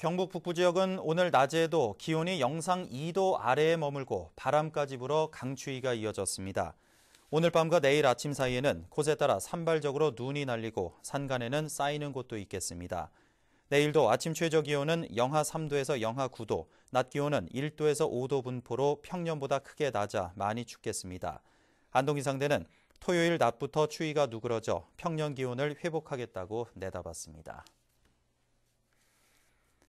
경북 북부 지역은 오늘 낮에도 기온이 영상 2도 아래에 머물고 바람까지 불어 강추위가 이어졌습니다. 오늘 밤과 내일 아침 사이에는 곳에 따라 산발적으로 눈이 날리고 산간에는 쌓이는 곳도 있겠습니다. 내일도 아침 최저 기온은 영하 3도에서 영하 9도, 낮 기온은 1도에서 5도 분포로 평년보다 크게 낮아 많이 춥겠습니다. 안동 기상대는 토요일 낮부터 추위가 누그러져 평년 기온을 회복하겠다고 내다봤습니다.